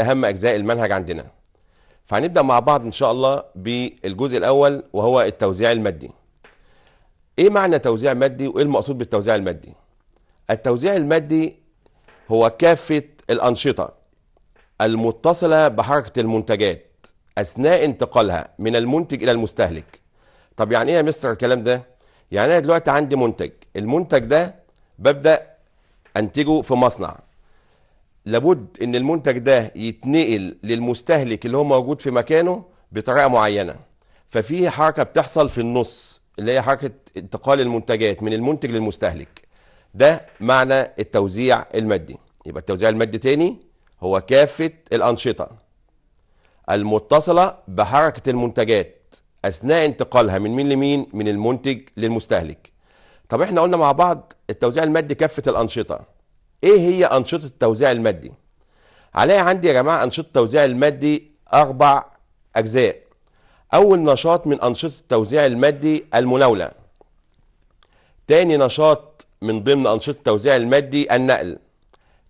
اهم اجزاء المنهج عندنا فهنبدا مع بعض ان شاء الله بالجزء الاول وهو التوزيع المادي ايه معنى توزيع مادي وايه المقصود بالتوزيع المادي التوزيع المادي هو كافه الانشطه المتصله بحركه المنتجات اثناء انتقالها من المنتج الى المستهلك طب يعني ايه يا مستر الكلام ده يعني انا دلوقتي عندي منتج المنتج ده ببدا انتجه في مصنع لابد ان المنتج ده يتنقل للمستهلك اللي هو موجود في مكانه بطريقه معينه ففي حركه بتحصل في النص اللي هي حركه انتقال المنتجات من المنتج للمستهلك ده معنى التوزيع المادي يبقى التوزيع المادي تاني هو كافه الانشطه المتصله بحركه المنتجات اثناء انتقالها من مين لمين من المنتج للمستهلك طب احنا قلنا مع بعض التوزيع المادي كافه الانشطه ايه هي انشطه التوزيع المادي علي عندي يا جماعه انشطه التوزيع المادي اربع اجزاء اول نشاط من انشطه التوزيع المادي المناوله تاني نشاط من ضمن انشطه التوزيع المادي النقل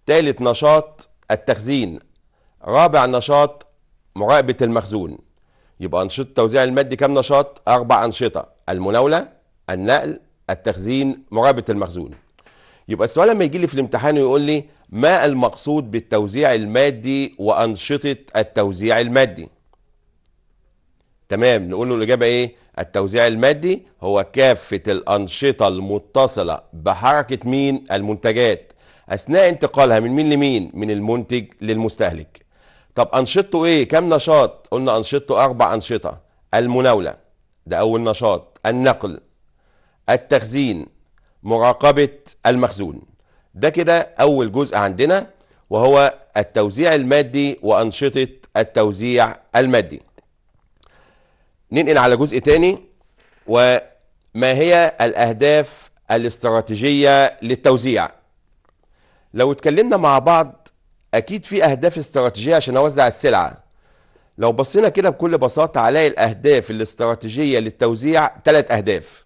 تالت نشاط التخزين رابع نشاط مراقبه المخزون يبقى انشطه التوزيع المادي كام نشاط اربع انشطه المناوله النقل التخزين مراقبه المخزون يبقى السؤال لما يجي لي في الامتحان ويقول لي ما المقصود بالتوزيع المادي وأنشطة التوزيع المادي تمام نقول له الإجابة إيه التوزيع المادي هو كافة الأنشطة المتصلة بحركة مين المنتجات أثناء انتقالها من مين لمين من المنتج للمستهلك طب أنشطته إيه كم نشاط قلنا أنشطته أربع أنشطة المناولة ده أول نشاط النقل التخزين مراقبة المخزون ده كده أول جزء عندنا وهو التوزيع المادي وأنشطة التوزيع المادي ننقل على جزء تاني وما هي الأهداف الاستراتيجية للتوزيع لو اتكلمنا مع بعض أكيد في أهداف استراتيجية عشان أوزع السلعة لو بصينا كده بكل بساطة على الأهداف الاستراتيجية للتوزيع ثلاث أهداف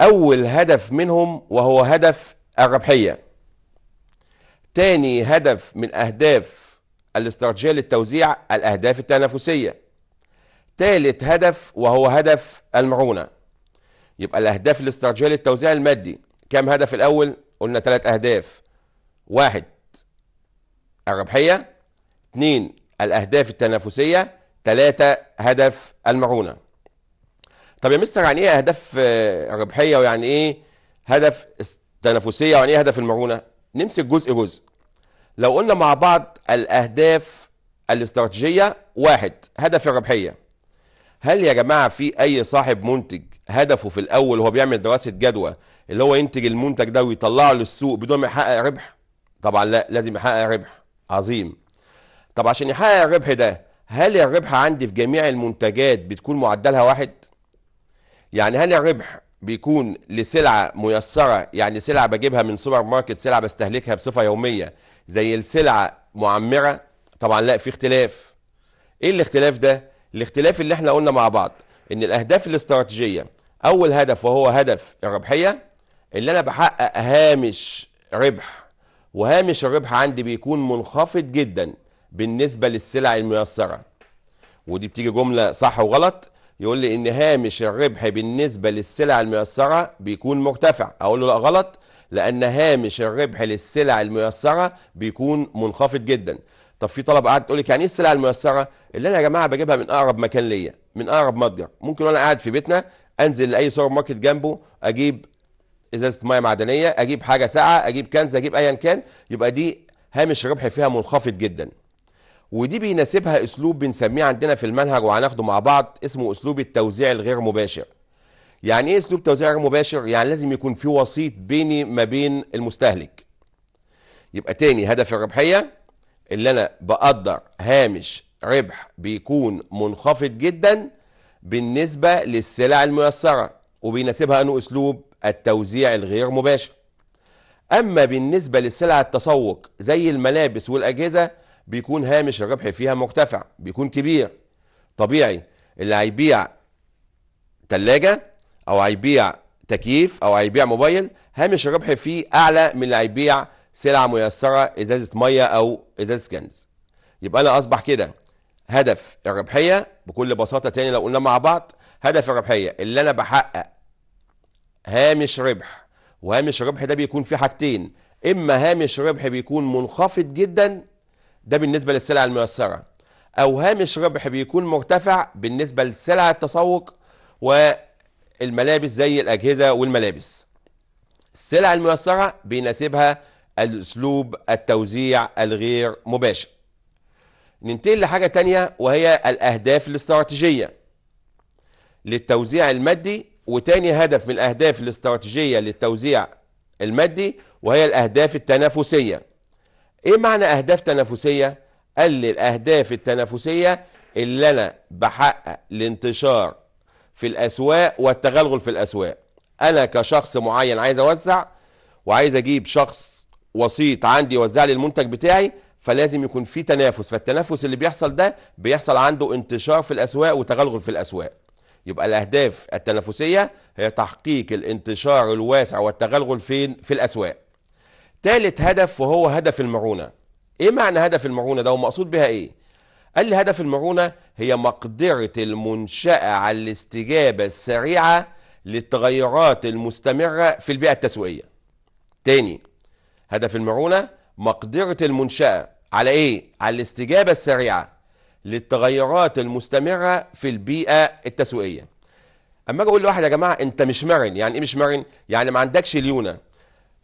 أول هدف منهم وهو هدف الربحية تاني هدف من أهداف الاستراتيجية للتوزيع الأهداف التنافسية تالت هدف وهو هدف المعونة يبقى الأهداف الاستراتيجية للتوزيع المادي كم هدف الأول؟ قلنا ثلاث أهداف واحد الربحية اثنين الأهداف التنافسية ثلاثة هدف المعونة طب يا مستر يعني ايه اهداف آه، ربحيه ويعني ايه هدف تنافسيه ويعني ايه هدف المرونه؟ نمسك جزء جزء. لو قلنا مع بعض الاهداف الاستراتيجيه واحد هدف الربحيه. هل يا جماعه في اي صاحب منتج هدفه في الاول وهو بيعمل دراسه جدوى اللي هو ينتج المنتج ده ويطلعه للسوق بدون ما يحقق ربح؟ طبعا لا لازم يحقق ربح عظيم. طب عشان يحقق الربح ده هل الربح عندي في جميع المنتجات بتكون معدلها واحد؟ يعني هل الربح بيكون لسلعة ميسرة يعني سلعة بجيبها من سوبر ماركت سلعة بستهلكها بصفة يومية زي السلعة معمرة طبعا لا في اختلاف ايه الاختلاف ده الاختلاف اللي احنا قلنا مع بعض ان الاهداف الاستراتيجية اول هدف وهو هدف الربحية اللي انا بحقق هامش ربح وهامش الربح عندي بيكون منخفض جدا بالنسبة للسلع الميسرة ودي بتيجي جملة صح وغلط يقول لي ان هامش الربح بالنسبه للسلع الميسره بيكون مرتفع اقول له لا غلط لان هامش الربح للسلع الميسره بيكون منخفض جدا طب في طلب قاعد تقول لك يعني ايه السلع الميسره اللي انا يا جماعه بجيبها من اقرب مكان ليا من اقرب متجر ممكن وانا قاعد في بيتنا انزل لاي سوبر ماركت جنبه اجيب ازازه ميه معدنيه اجيب حاجه ساقعه اجيب كنز اجيب ايا كان يبقى دي هامش الربح فيها منخفض جدا ودي بيناسبها اسلوب بنسميه عندنا في المنهج وهناخده مع بعض اسمه اسلوب التوزيع الغير مباشر يعني ايه اسلوب توزيع غير مباشر يعني لازم يكون في وسيط بيني ما بين المستهلك يبقى تاني هدف الربحيه اللي انا بقدر هامش ربح بيكون منخفض جدا بالنسبه للسلع الميسره وبيناسبها انه اسلوب التوزيع الغير مباشر اما بالنسبه للسلع التسوق زي الملابس والاجهزه بيكون هامش الربح فيها مرتفع بيكون كبير طبيعي اللي هيبيع تلاجة او هيبيع تكييف او هيبيع موبايل هامش الربح فيه اعلى من اللي هيبيع سلعة ميسرة ازازة مية او ازازة كنز يبقى انا اصبح كده هدف الربحية بكل بساطة تاني لو قلنا مع بعض هدف الربحية اللي انا بحقق هامش ربح وهامش الربح ده بيكون فيه حاجتين اما هامش ربح بيكون منخفض جدا ده بالنسبة للسلع الميسرة أو هامش ربح بيكون مرتفع بالنسبة لسلع التسوق والملابس زي الأجهزة والملابس السلع الميسرة بيناسبها الأسلوب التوزيع الغير مباشر ننتقل لحاجة تانية وهي الأهداف الاستراتيجية للتوزيع المادي وتاني هدف من الأهداف الاستراتيجية للتوزيع المادي وهي الأهداف التنافسية ايه معنى اهداف تنافسيه قال لي الاهداف التنافسيه اللي انا بحقق الانتشار في الاسواق والتغلغل في الاسواق انا كشخص معين عايز اوزع وعايز اجيب شخص وسيط عندي يوزع لي المنتج بتاعي فلازم يكون في تنافس فالتنافس اللي بيحصل ده بيحصل عنده انتشار في الاسواق وتغلغل في الاسواق يبقى الاهداف التنافسيه هي تحقيق الانتشار الواسع والتغلغل فين في الاسواق ثالث هدف وهو هدف المعونة ايه معنى هدف المعونة ده ومقصود بها ايه قال لي هدف المعونة هي مقدرة المنشأة على الاستجابة السريعة للتغيرات المستمرة في البيئة التسويقية تاني هدف المعونة مقدرة المنشأة على ايه على الاستجابة السريعة للتغيرات المستمرة في البيئة التسويقية اما اجي اقول لواحد يا جماعة انت مش مرن يعني ايه مش مرن يعني ما عندكش ليونة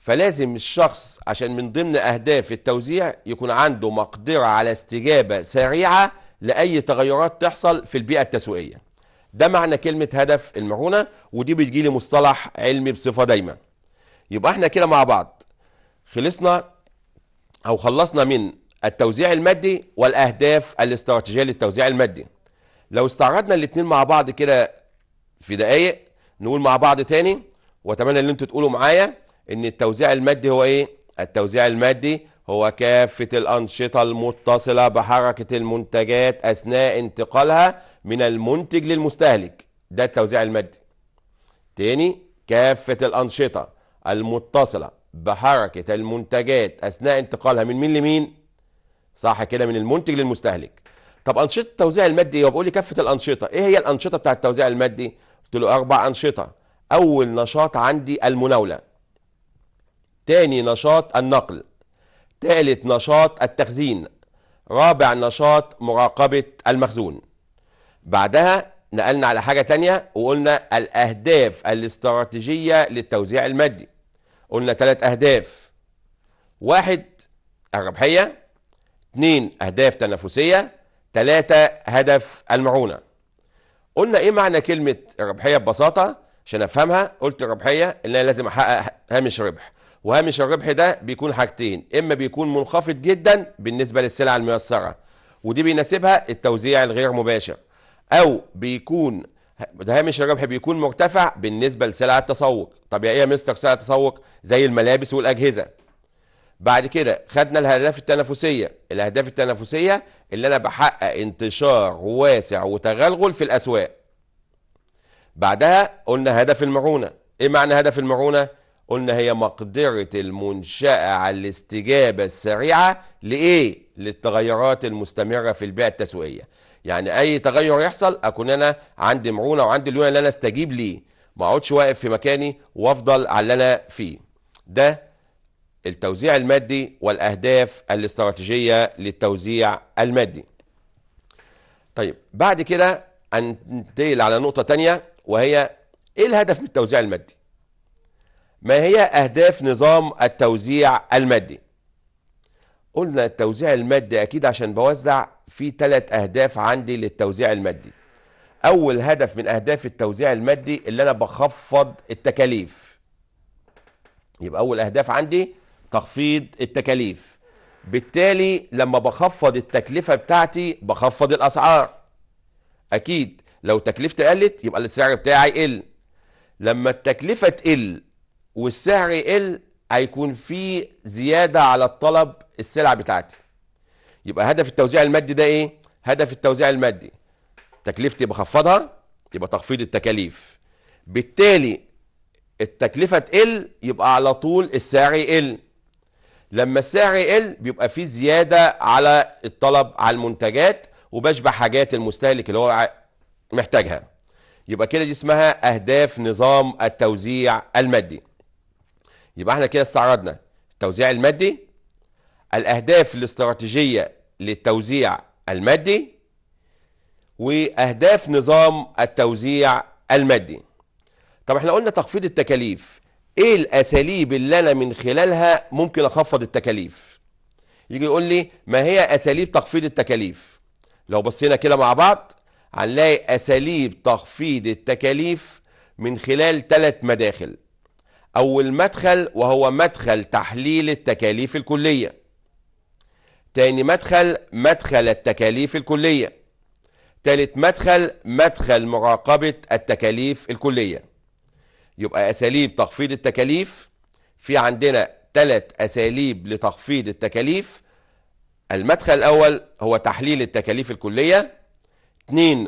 فلازم الشخص عشان من ضمن أهداف التوزيع يكون عنده مقدرة على استجابة سريعة لأي تغيرات تحصل في البيئة التسويقية ده معنى كلمة هدف المرونة ودي بتجيلي مصطلح علمي بصفة دايما يبقى احنا كده مع بعض خلصنا أو خلصنا من التوزيع المادي والأهداف الاستراتيجية للتوزيع المادي لو استعرضنا الاتنين مع بعض كده في دقايق نقول مع بعض تاني واتمنى ان انتوا تقولوا معايا ان التوزيع المادي هو ايه التوزيع المادي هو كافة الأنشطة المتصلة بحركة المنتجات أثناء انتقالها من المنتج للمستهلك ده التوزيع المادي تاني كافة الأنشطة المتصلة بحركة المنتجات أثناء انتقالها من مين لمين صح كده من المنتج للمستهلك طب أنشطة التوزيع المادي هو بيقول لي كافة الأنشطة إيه هي الأنشطة بتاعة التوزيع المادي قلت له أربع أنشطة أول نشاط عندي المناولة تاني نشاط النقل تالت نشاط التخزين رابع نشاط مراقبة المخزون بعدها نقلنا على حاجة تانية وقلنا الأهداف الاستراتيجية للتوزيع المادي قلنا ثلاث أهداف واحد الربحية اثنين أهداف تنافسية ثلاثة هدف المعونة قلنا إيه معنى كلمة الربحية ببساطة عشان أفهمها قلت الربحية إن أنا لازم أحقق هامش ربح وهامش الربح ده بيكون حاجتين اما بيكون منخفض جدا بالنسبه للسلع الميسره ودي بيناسبها التوزيع الغير مباشر او بيكون هامش الربح بيكون مرتفع بالنسبه لسلع التسوق طب يا ايه يا مستر سلع التسوق زي الملابس والاجهزه بعد كده خدنا الاهداف التنافسيه الاهداف التنافسيه اللي انا بحقق انتشار واسع وتغلغل في الاسواق بعدها قلنا هدف المعونه ايه معنى هدف المعونه قلنا هي مقدرة المنشأة على الاستجابة السريعة لإيه؟ للتغيرات المستمرة في البيئة التسويقية يعني أي تغير يحصل أكون أنا عندي مرونة وعندي اللون اللي أنا استجيب ليه ما أقعدش واقف في مكاني وأفضل على اللي أنا فيه ده التوزيع المادي والأهداف الاستراتيجية للتوزيع المادي طيب بعد كده أنتقل على نقطة تانية وهي إيه الهدف من التوزيع المادي ما هي أهداف نظام التوزيع المادي؟ قلنا التوزيع المادي أكيد عشان بوزع في ثلاث أهداف عندي للتوزيع المادي أول هدف من أهداف التوزيع المادي اللي أنا بخفض التكاليف يبقى أول أهداف عندي تخفيض التكاليف بالتالي لما بخفض التكلفة بتاعتي بخفض الأسعار أكيد لو تكلفتي قلت يبقى السعر بتاعي يقل لما التكلفة تقل والسعر يقل هيكون في زياده على الطلب السلع بتاعتي يبقى هدف التوزيع المادي ده ايه هدف التوزيع المادي تكلفتي بخفضها يبقى تخفيض التكاليف بالتالي التكلفه تقل يبقى على طول السعر يقل لما السعر يقل بيبقى في زياده على الطلب على المنتجات وبشبع حاجات المستهلك اللي هو محتاجها يبقى كده دي اسمها اهداف نظام التوزيع المادي يبقى احنا كده استعرضنا التوزيع المادي الاهداف الاستراتيجيه للتوزيع المادي واهداف نظام التوزيع المادي طب احنا قلنا تخفيض التكاليف ايه الاساليب اللي انا من خلالها ممكن اخفض التكاليف يجي يقول لي ما هي اساليب تخفيض التكاليف لو بصينا كده مع بعض هنلاقي اساليب تخفيض التكاليف من خلال ثلاث مداخل أول مدخل وهو مدخل تحليل التكاليف الكلية تاني مدخل مدخل التكاليف الكلية تالت مدخل مدخل مراقبة التكاليف الكلية يبقى أساليب تخفيض التكاليف في عندنا تلات أساليب لتخفيض التكاليف المدخل الأول هو تحليل التكاليف الكلية اتنين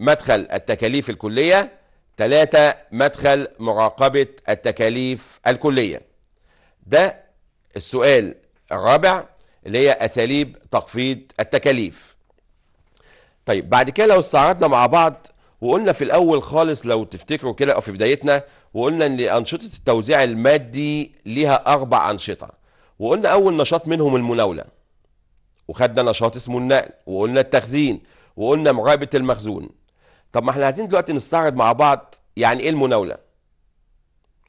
مدخل التكاليف الكلية ثلاثة مدخل مراقبة التكاليف الكلية ده السؤال الرابع اللي هي أساليب تخفيض التكاليف طيب بعد كده لو استعرضنا مع بعض وقلنا في الأول خالص لو تفتكروا كده أو في بدايتنا وقلنا إن أنشطة التوزيع المادي ليها أربع أنشطة وقلنا أول نشاط منهم المناولة وخدنا نشاط اسمه النقل وقلنا التخزين وقلنا مراقبة المخزون طب ما احنا عايزين دلوقتي نستعرض مع بعض يعني ايه المناوله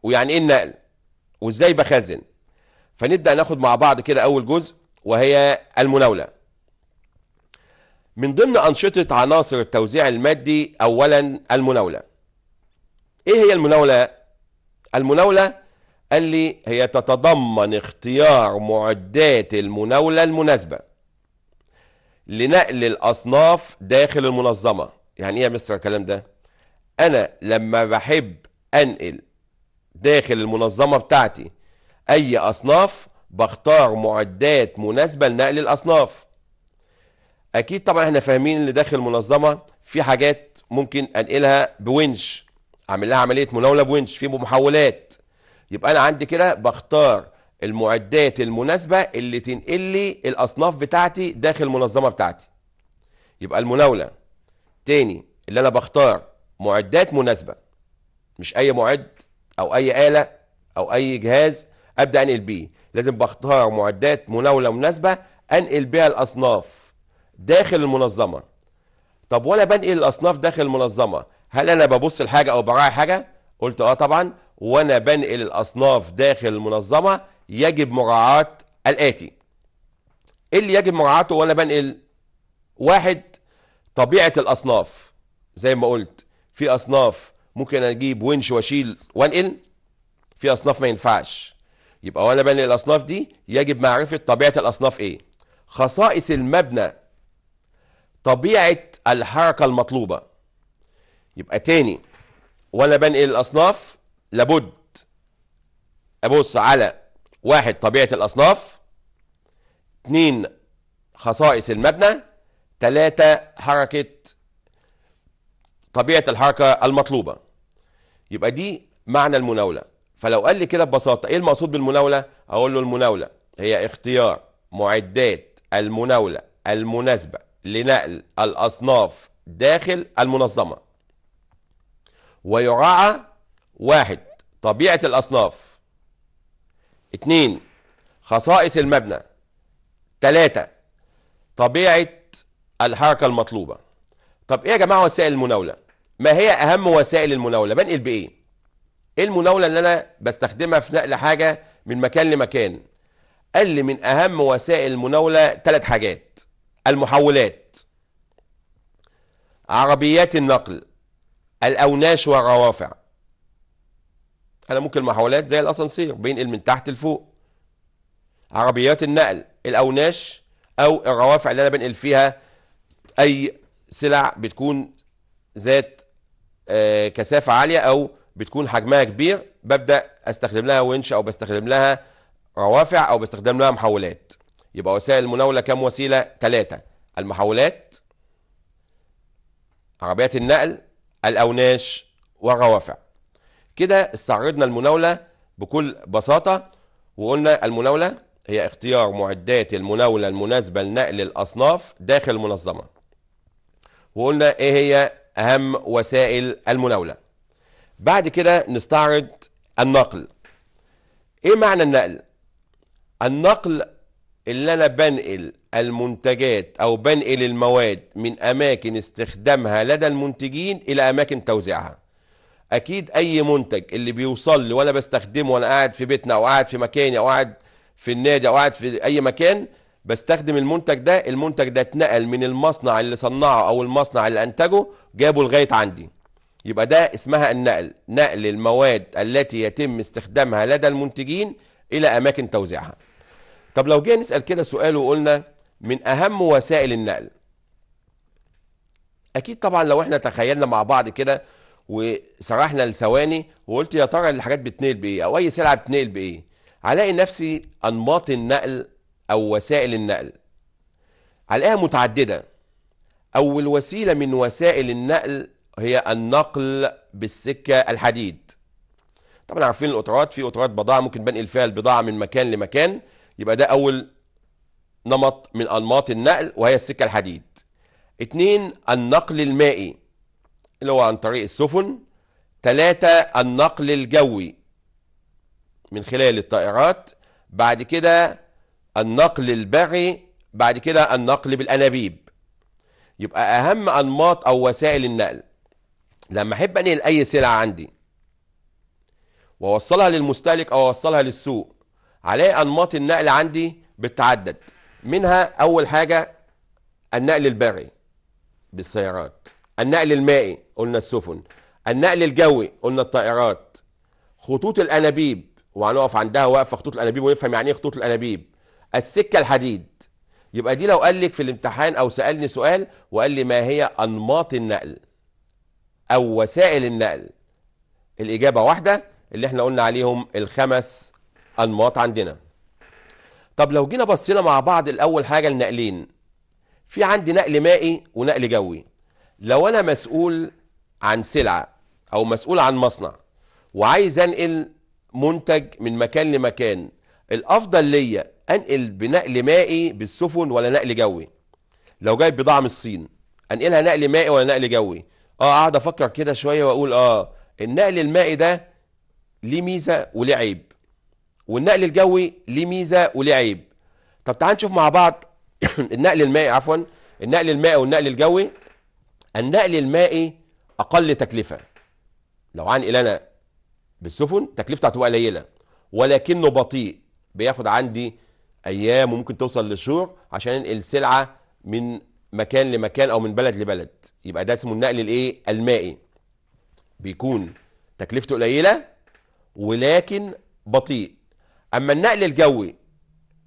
ويعني ايه النقل وازاي بخزن فنبدا ناخد مع بعض كده اول جزء وهي المناوله من ضمن انشطه عناصر التوزيع المادي اولا المناوله ايه هي المناوله المناوله قال لي هي تتضمن اختيار معدات المناوله المناسبه لنقل الاصناف داخل المنظمه يعني ايه يا مستر الكلام ده انا لما بحب انقل داخل المنظمه بتاعتي اي اصناف بختار معدات مناسبه لنقل الاصناف اكيد طبعا احنا فاهمين ان داخل المنظمه في حاجات ممكن انقلها بونش اعمل لها عمليه مناوله بونش في محولات يبقى انا عندي كده بختار المعدات المناسبه اللي تنقل لي الاصناف بتاعتي داخل المنظمه بتاعتي يبقى المناوله تاني اللي انا بختار معدات مناسبه مش اي معد او اي اله او اي جهاز ابدا انقل بيه لازم بختار معدات مناوله مناسبه انقل بيها الاصناف داخل المنظمه طب وانا بنقل الاصناف داخل المنظمه هل انا ببص لحاجه او براعي حاجه قلت اه طبعا وانا بنقل الاصناف داخل المنظمه يجب مراعاه الاتي ايه اللي يجب مراعاته وانا بنقل واحد طبيعه الاصناف زي ما قلت في اصناف ممكن اجيب ونش واشيل وانقل في اصناف ما ينفعش يبقى وانا بنقل الاصناف دي يجب معرفه طبيعه الاصناف ايه خصائص المبنى طبيعه الحركه المطلوبه يبقى تاني وانا بنقل الاصناف لابد ابص على واحد طبيعه الاصناف اتنين خصائص المبنى ثلاثة حركة طبيعة الحركة المطلوبة يبقى دي معنى المناولة فلو قال لي كده ببساطة ايه المقصود بالمناولة اقول له المناولة هي اختيار معدات المناولة المناسبة لنقل الاصناف داخل المنظمة ويراعى واحد طبيعة الاصناف اتنين خصائص المبنى تلاتة طبيعة الحركة المطلوبة طب ايه يا جماعة وسائل المناولة ما هي اهم وسائل المناولة بنقل بايه ايه المناولة اللي انا بستخدمها في نقل حاجة من مكان لمكان قال لي من اهم وسائل المناولة ثلاث حاجات المحولات عربيات النقل الاوناش والروافع انا ممكن محولات زي الاسانسير بينقل من تحت لفوق عربيات النقل الاوناش او الروافع اللي انا بنقل فيها اي سلع بتكون ذات آه، كثافه عاليه او بتكون حجمها كبير ببدا استخدم لها ونش او بستخدم لها روافع او بستخدم لها محولات يبقى وسائل المناوله كم وسيله ثلاثه المحولات عربيات النقل الاوناش والروافع كده استعرضنا المناوله بكل بساطه وقلنا المناوله هي اختيار معدات المناوله المناسبه لنقل الاصناف داخل المنظمه وقلنا ايه هي اهم وسائل المناولة بعد كده نستعرض النقل ايه معنى النقل النقل اللي انا بنقل المنتجات او بنقل المواد من اماكن استخدامها لدى المنتجين الى اماكن توزيعها اكيد اي منتج اللي بيوصل لي وانا بستخدمه وانا قاعد في بيتنا او قاعد في مكاني او قاعد في النادي او قاعد في اي مكان بستخدم المنتج ده المنتج ده اتنقل من المصنع اللي صنعه او المصنع اللي انتجه جابه لغايه عندي يبقى ده اسمها النقل نقل المواد التي يتم استخدامها لدى المنتجين الى اماكن توزيعها طب لو جينا نسال كده سؤال وقلنا من اهم وسائل النقل اكيد طبعا لو احنا تخيلنا مع بعض كده وسرحنا لثواني وقلت يا ترى الحاجات بتنقل بايه او اي سلعه بتنقل بايه هلاقي نفسي انماط النقل أو وسائل النقل علاقه متعددة أول وسيلة من وسائل النقل هي النقل بالسكة الحديد طبعا عارفين القطارات في قطارات بضاعة ممكن بنقل فيها البضاعة من مكان لمكان يبقى ده أول نمط من أنماط النقل وهي السكة الحديد اتنين النقل المائي اللي هو عن طريق السفن تلاتة النقل الجوي من خلال الطائرات بعد كده النقل البغي بعد كده النقل بالأنابيب يبقى أهم أنماط أو وسائل النقل لما أحب أنقل أي سلعة عندي وأوصلها للمستهلك أو أوصلها للسوق علي أنماط النقل عندي بتتعدد منها أول حاجة النقل البري بالسيارات النقل المائي قلنا السفن النقل الجوي قلنا الطائرات خطوط الأنابيب وهنقف عندها واقفة خطوط الأنابيب ونفهم يعني إيه خطوط الأنابيب السكه الحديد يبقى دي لو قال لك في الامتحان او سالني سؤال وقال لي ما هي انماط النقل او وسائل النقل الاجابه واحده اللي احنا قلنا عليهم الخمس انماط عندنا طب لو جينا بصينا مع بعض الاول حاجه النقلين في عندي نقل مائي ونقل جوي لو انا مسؤول عن سلعه او مسؤول عن مصنع وعايز انقل منتج من مكان لمكان الافضل ليا انقل بنقل مائي بالسفن ولا نقل جوي لو جايب بضاعه من الصين انقلها نقل مائي ولا نقل جوي اه قاعد افكر كده شويه واقول اه النقل المائي ده ليه ميزه وليه عيب والنقل الجوي ليه ميزه وليه عيب طب تعال نشوف مع بعض النقل المائي عفوا النقل المائي والنقل الجوي النقل المائي اقل تكلفه لو هنقل انا بالسفن تكلفته هتبقى قليله ولكنه بطيء بياخد عندي ايام وممكن توصل لشهور عشان انقل السلعه من مكان لمكان او من بلد لبلد يبقى ده اسمه النقل الايه المائي بيكون تكلفته قليله ولكن بطيء اما النقل الجوي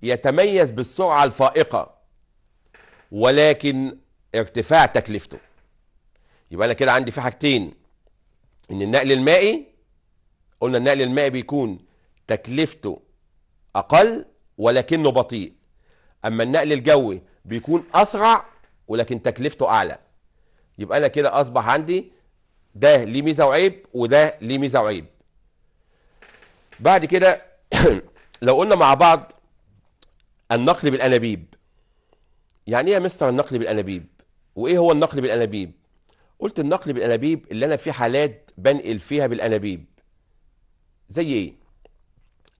يتميز بالسرعه الفائقه ولكن ارتفاع تكلفته يبقى انا كده عندي في حاجتين ان النقل المائي قلنا النقل المائي بيكون تكلفته اقل ولكنه بطيء اما النقل الجوي بيكون اسرع ولكن تكلفته اعلى يبقى انا كده اصبح عندي ده ليه ميزه وعيب وده ليه ميزه وعيب بعد كده لو قلنا مع بعض النقل بالانابيب يعني ايه يا مستر النقل بالانابيب وايه هو النقل بالانابيب قلت النقل بالانابيب اللي انا في حالات بنقل فيها بالانابيب زي ايه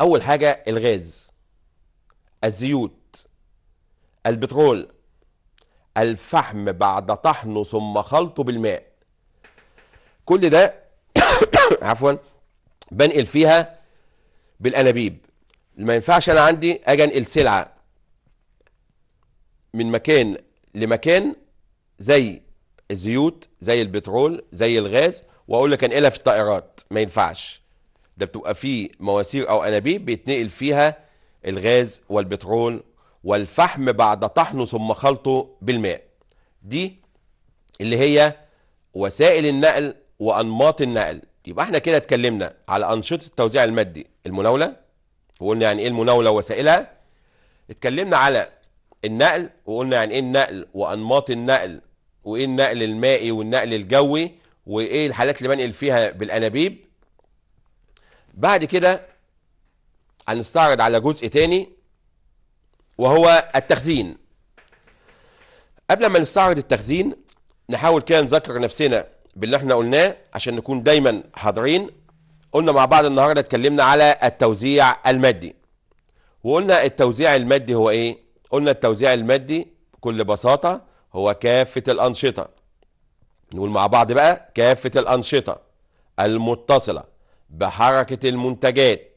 اول حاجه الغاز الزيوت البترول الفحم بعد طحنه ثم خلطه بالماء كل ده عفوا بنقل فيها بالانابيب ما ينفعش انا عندي اجي انقل سلعه من مكان لمكان زي الزيوت زي البترول زي الغاز واقول لك انقلها في الطائرات ما ينفعش ده بتبقى فيه مواسير او انابيب بيتنقل فيها الغاز والبترول والفحم بعد طحنه ثم خلطه بالماء دي اللي هي وسائل النقل وانماط النقل يبقى احنا كده اتكلمنا على انشطه التوزيع المادي المناوله وقلنا يعني ايه المناوله ووسائلها اتكلمنا على النقل وقلنا يعني ايه النقل وانماط النقل وايه النقل المائي والنقل الجوي وايه الحالات اللي بنقل فيها بالانابيب بعد كده هنستعرض على جزء تاني وهو التخزين قبل ما نستعرض التخزين نحاول كده نذكر نفسنا باللي احنا قلناه عشان نكون دايما حاضرين قلنا مع بعض النهارده اتكلمنا على التوزيع المادي وقلنا التوزيع المادي هو ايه قلنا التوزيع المادي بكل بساطه هو كافه الانشطه نقول مع بعض بقى كافه الانشطه المتصله بحركه المنتجات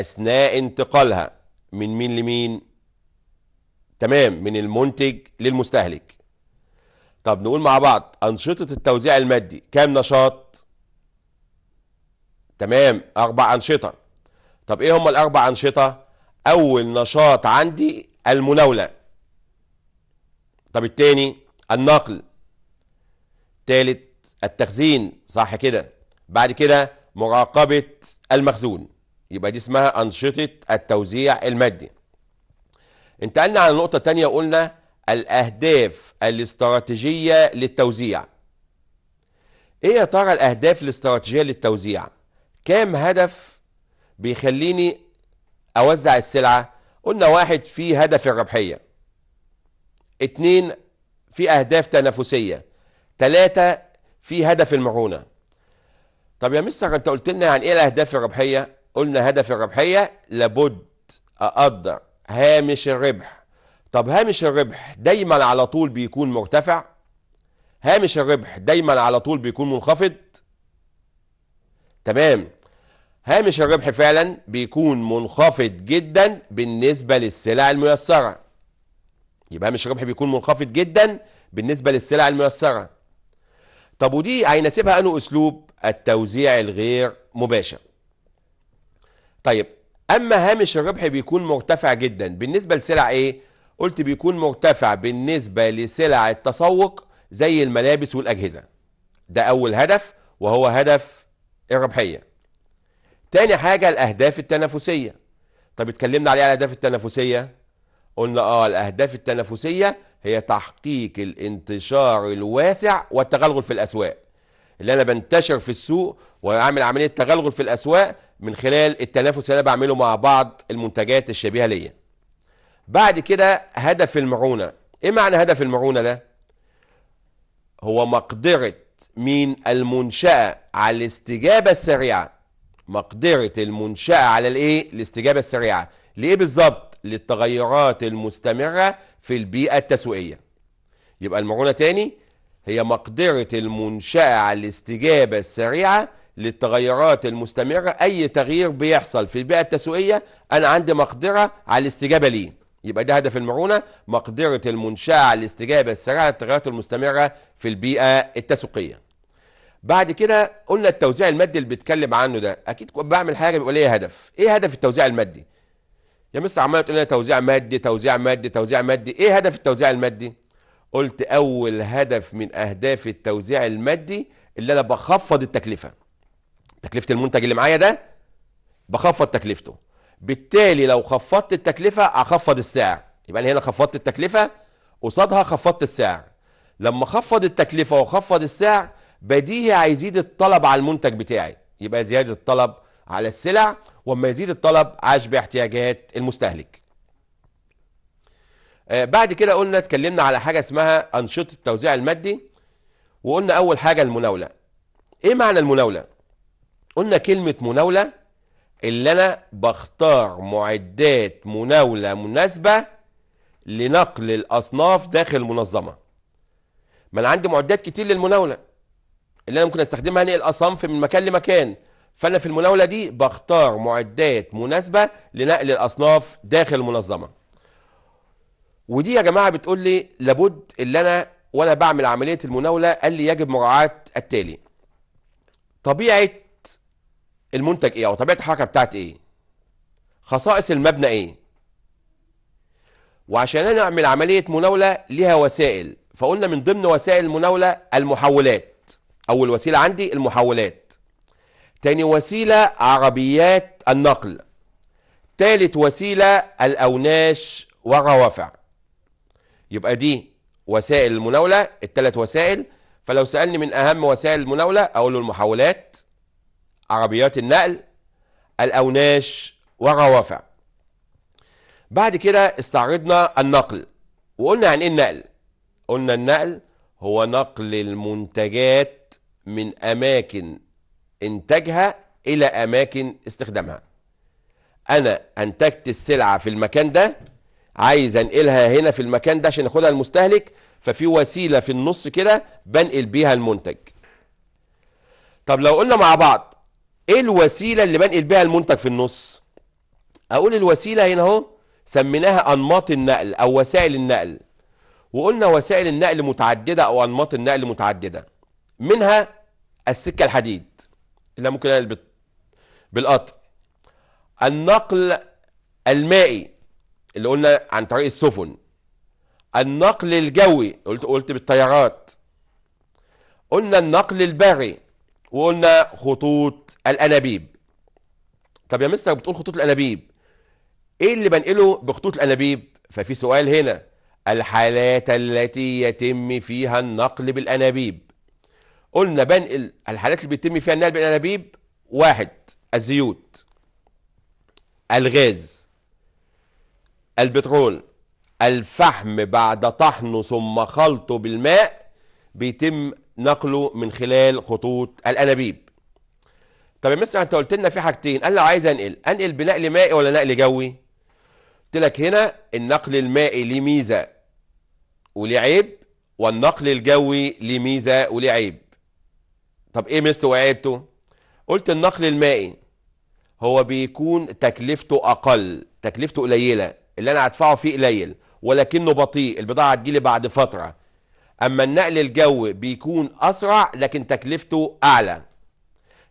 أثناء انتقالها من مين لمين تمام من المنتج للمستهلك طب نقول مع بعض أنشطة التوزيع المادي كام نشاط تمام أربع أنشطة طب إيه هم الأربع أنشطة أول نشاط عندي المناولة طب التاني النقل تالت التخزين صح كده بعد كده مراقبة المخزون يبقى دي اسمها أنشطة التوزيع المادي انتقلنا على نقطة تانية قلنا الأهداف الاستراتيجية للتوزيع ايه يا ترى الأهداف الاستراتيجية للتوزيع كام هدف بيخليني أوزع السلعة قلنا واحد في هدف الربحية اتنين في أهداف تنافسية تلاتة في هدف المرونة طب يا مستر انت قلت لنا يعني ايه الأهداف الربحية قلنا هدف الربحية لابد أقدر هامش الربح طب هامش الربح دايما على طول بيكون مرتفع هامش الربح دايما على طول بيكون منخفض تمام هامش الربح فعلا بيكون منخفض جدا بالنسبة للسلع الميسرة يبقى هامش الربح بيكون منخفض جدا بالنسبة للسلع الميسرة طب ودي هيناسبها أنه أسلوب التوزيع الغير مباشر طيب اما هامش الربح بيكون مرتفع جدا بالنسبه لسلع ايه قلت بيكون مرتفع بالنسبه لسلع التسوق زي الملابس والاجهزه ده اول هدف وهو هدف الربحيه تاني حاجه الاهداف التنافسيه طب اتكلمنا عليه على الاهداف التنافسيه قلنا اه الاهداف التنافسيه هي تحقيق الانتشار الواسع والتغلغل في الاسواق اللي انا بنتشر في السوق واعمل عمليه تغلغل في الاسواق من خلال التنافس اللي انا بعمله مع بعض المنتجات الشبيهه ليا بعد كده هدف المعونه ايه معنى هدف المعونه ده هو مقدره مين المنشاه على الاستجابه السريعه مقدره المنشاه على الايه الاستجابه السريعه لايه بالظبط للتغيرات المستمره في البيئه التسويقيه يبقى المعونه تاني هي مقدره المنشاه على الاستجابه السريعه للتغيرات المستمرة أي تغيير بيحصل في البيئة التسويقية أنا عندي مقدرة على الاستجابة ليه يبقى ده هدف المعونة مقدرة المنشأة على الاستجابة السريعة للتغيرات المستمرة في البيئة التسويقية بعد كده قلنا التوزيع المادي اللي بيتكلم عنه ده اكيد بعمل حاجه بيبقى ليها هدف ايه هدف التوزيع المادي يا مستر عمال تقول لنا توزيع مادي توزيع مادي توزيع مادي ايه هدف التوزيع المادي قلت اول هدف من اهداف التوزيع المادي اللي انا بخفض التكلفه تكلفه المنتج اللي معايا ده بخفض تكلفته بالتالي لو خفضت التكلفه هخفض السعر يبقى انا هنا خفضت التكلفه قصادها خفضت السعر لما خفض التكلفه وخفض السعر بديهي هيزيد الطلب على المنتج بتاعي يبقى زياده الطلب على السلع واما يزيد الطلب عاش احتياجات المستهلك آه، بعد كده قلنا اتكلمنا على حاجه اسمها انشطه التوزيع المادي وقلنا اول حاجه المناوله ايه معنى المناوله قلنا كلمة مناولة اللي أنا بختار معدات مناولة مناسبة لنقل الأصناف داخل المنظمة ما أنا عندي معدات كتير للمناولة اللي أنا ممكن أستخدمها أنقل أصنف من مكان لمكان فأنا في المناولة دي بختار معدات مناسبة لنقل الأصناف داخل المنظمة ودي يا جماعة بتقول لي لابد اللي أنا وأنا بعمل عملية المناولة قال لي يجب مراعاة التالي طبيعة المنتج ايه او طبيعه الحركه بتاعت ايه خصائص المبنى ايه وعشان انا اعمل عمليه مناوله ليها وسائل فقلنا من ضمن وسائل المناوله المحولات اول وسيله عندي المحولات تاني وسيله عربيات النقل تالت وسيله الاوناش والروافع يبقى دي وسائل المناوله التلات وسائل فلو سالني من اهم وسائل المناوله اقول له المحولات عربيات النقل الأوناش والروافع بعد كده استعرضنا النقل وقلنا عن ايه النقل قلنا النقل هو نقل المنتجات من أماكن إنتاجها إلى أماكن استخدامها أنا أنتجت السلعة في المكان ده عايز أنقلها هنا في المكان ده عشان ياخدها المستهلك ففي وسيلة في النص كده بنقل بيها المنتج طب لو قلنا مع بعض ايه الوسيله اللي بنقل بيها المنتج في النص اقول الوسيله هنا اهو سميناها انماط النقل او وسائل النقل وقلنا وسائل النقل متعدده او انماط النقل متعدده منها السكه الحديد اللي ممكن انقل بالقطر النقل المائي اللي قلنا عن طريق السفن النقل الجوي قلت قلت بالطيارات قلنا النقل البري وقلنا خطوط الانابيب طب يا مستر بتقول خطوط الانابيب ايه اللي بنقله بخطوط الانابيب ففي سؤال هنا الحالات التي يتم فيها النقل بالانابيب قلنا بنقل الحالات اللي بيتم فيها النقل بالانابيب واحد الزيوت الغاز البترول الفحم بعد طحنه ثم خلطه بالماء بيتم نقله من خلال خطوط الانابيب طب يا مستر انت قلت لنا في حاجتين قال لي عايز انقل انقل بنقل مائي ولا نقل جوي قلت لك هنا النقل المائي ليه ميزه وليه عيب والنقل الجوي ليه ميزه وليه عيب طب ايه ميزته وعيبته قلت النقل المائي هو بيكون تكلفته اقل تكلفته قليله اللي انا هدفعه فيه قليل ولكنه بطيء البضاعه هتجيلي بعد فتره اما النقل الجوي بيكون اسرع لكن تكلفته اعلى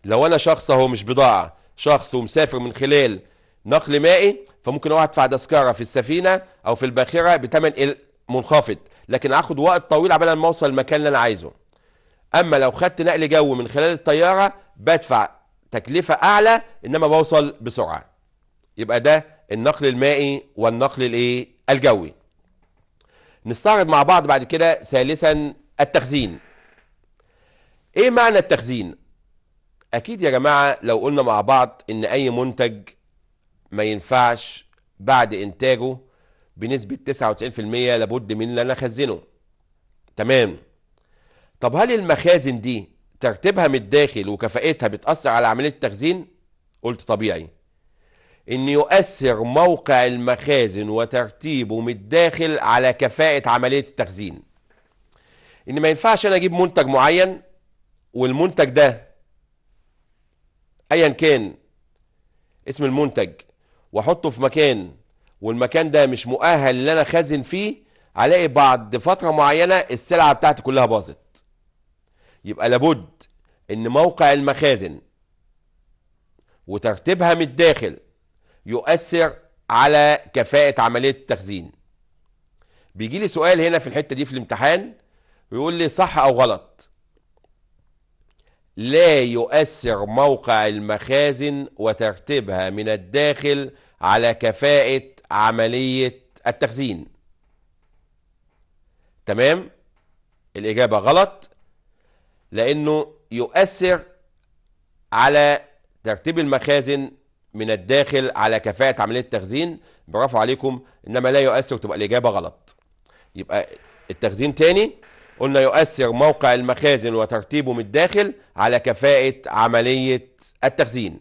لو انا شخص اهو مش بضاعه شخص ومسافر من خلال نقل مائي فممكن اقعد ادفع تذكره في السفينه او في الباخره بثمن منخفض لكن هاخد وقت طويل عبال ما اوصل المكان اللي انا عايزه اما لو خدت نقل جو من خلال الطياره بدفع تكلفه اعلى انما بوصل بسرعه يبقى ده النقل المائي والنقل الايه الجوي نستعرض مع بعض بعد كده ثالثا التخزين ايه معنى التخزين اكيد يا جماعة لو قلنا مع بعض ان اي منتج ما ينفعش بعد انتاجه بنسبة 99% لابد من ان انا اخزنه تمام طب هل المخازن دي ترتيبها من الداخل وكفائتها بتأثر على عملية التخزين قلت طبيعي ان يؤثر موقع المخازن وترتيبه من الداخل على كفاءة عملية التخزين ان ما ينفعش انا اجيب منتج معين والمنتج ده ايا كان اسم المنتج واحطه في مكان والمكان ده مش مؤهل ان انا خازن فيه الاقي بعد فتره معينه السلعه بتاعتي كلها باظت يبقى لابد ان موقع المخازن وترتيبها من الداخل يؤثر على كفاءة عملية التخزين بيجي لي سؤال هنا في الحتة دي في الامتحان ويقول لي صح أو غلط لا يؤثر موقع المخازن وترتيبها من الداخل على كفاءة عملية التخزين تمام الإجابة غلط لأنه يؤثر على ترتيب المخازن من الداخل على كفاءة عملية التخزين برافو عليكم إنما لا يؤثر تبقى الإجابة غلط يبقى التخزين تاني قلنا يؤثر موقع المخازن وترتيبه من الداخل على كفاءة عملية التخزين